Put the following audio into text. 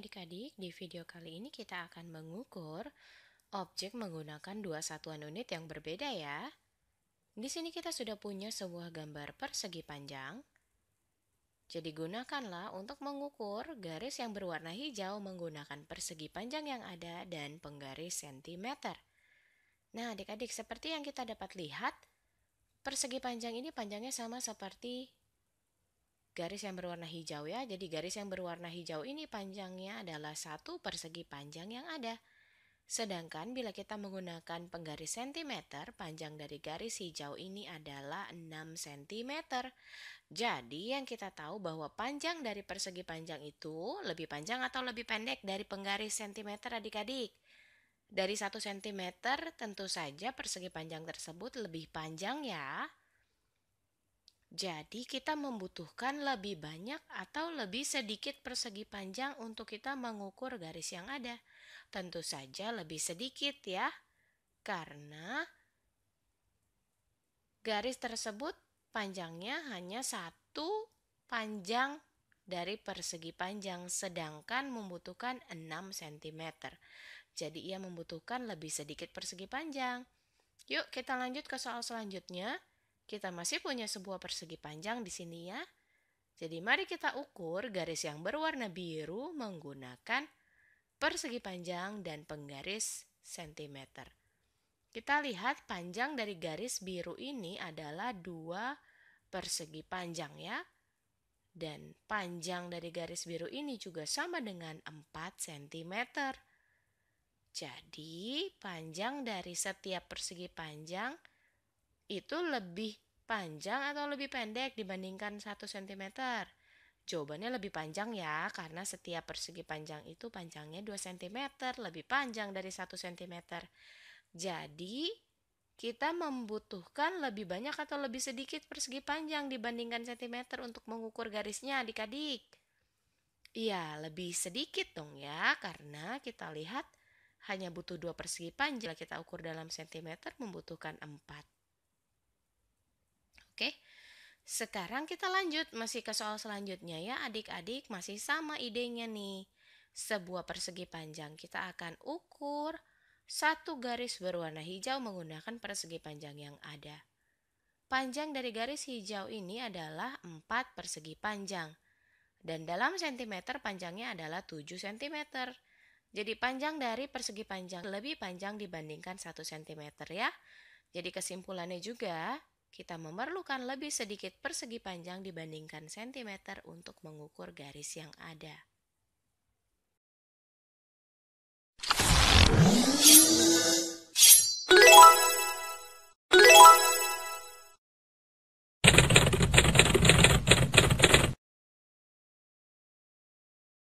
adik-adik, di video kali ini kita akan mengukur objek menggunakan dua satuan unit yang berbeda ya. Di sini kita sudah punya sebuah gambar persegi panjang. Jadi gunakanlah untuk mengukur garis yang berwarna hijau menggunakan persegi panjang yang ada dan penggaris sentimeter. Nah adik-adik, seperti yang kita dapat lihat, persegi panjang ini panjangnya sama seperti garis yang berwarna hijau ya. Jadi garis yang berwarna hijau ini panjangnya adalah satu persegi panjang yang ada. Sedangkan bila kita menggunakan penggaris cm, panjang dari garis hijau ini adalah 6 cm. Jadi yang kita tahu bahwa panjang dari persegi panjang itu lebih panjang atau lebih pendek dari penggaris cm adik-adik. Dari 1 cm tentu saja persegi panjang tersebut lebih panjang ya. Jadi kita membutuhkan lebih banyak atau lebih sedikit persegi panjang untuk kita mengukur garis yang ada. Tentu saja lebih sedikit ya, karena garis tersebut panjangnya hanya satu panjang dari persegi panjang, sedangkan membutuhkan 6 cm. Jadi ia membutuhkan lebih sedikit persegi panjang. Yuk kita lanjut ke soal selanjutnya. Kita masih punya sebuah persegi panjang di sini ya. Jadi mari kita ukur garis yang berwarna biru menggunakan persegi panjang dan penggaris cm. Kita lihat panjang dari garis biru ini adalah dua persegi panjang ya. Dan panjang dari garis biru ini juga sama dengan 4 cm. Jadi, panjang dari setiap persegi panjang itu lebih panjang atau lebih pendek dibandingkan 1 cm? Jawabannya lebih panjang ya, karena setiap persegi panjang itu panjangnya 2 cm, lebih panjang dari 1 cm. Jadi, kita membutuhkan lebih banyak atau lebih sedikit persegi panjang dibandingkan cm untuk mengukur garisnya adik-adik. Iya, -adik. lebih sedikit dong ya, karena kita lihat hanya butuh dua persegi panjang. Kita ukur dalam cm membutuhkan 4. Oke. Sekarang kita lanjut masih ke soal selanjutnya ya adik-adik masih sama idenya nih. Sebuah persegi panjang kita akan ukur satu garis berwarna hijau menggunakan persegi panjang yang ada. Panjang dari garis hijau ini adalah 4 persegi panjang. Dan dalam cm panjangnya adalah 7 cm. Jadi panjang dari persegi panjang lebih panjang dibandingkan 1 cm ya. Jadi kesimpulannya juga kita memerlukan lebih sedikit persegi panjang dibandingkan sentimeter untuk mengukur garis yang ada.